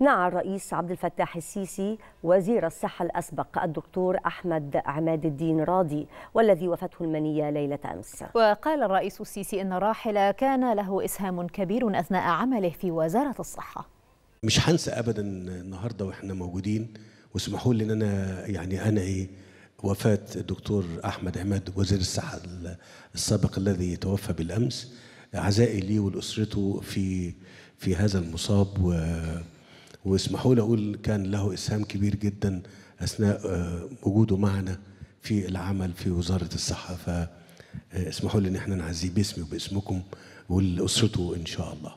نعى الرئيس عبد الفتاح السيسي وزير الصحة الأسبق الدكتور أحمد عماد الدين راضي والذي وفته المنية ليلة أمس وقال الرئيس السيسي إن راحل كان له إسهام كبير أثناء عمله في وزارة الصحة مش هنسى أبدا النهاردة وإحنا موجودين واسمحوا لي إن أنا يعني أنا إيه وفاة الدكتور أحمد عماد وزير الصحة السابق الذي توفى بالأمس عزائي لي ولأسرته في في هذا المصاب و واسمحوا لي اقول كان له اسهام كبير جدا اثناء آه، وجوده معنا في العمل في وزاره الصحه فاسمحوا آه، لي ان احنا نعزيه باسمي وباسمكم ولاسرته ان شاء الله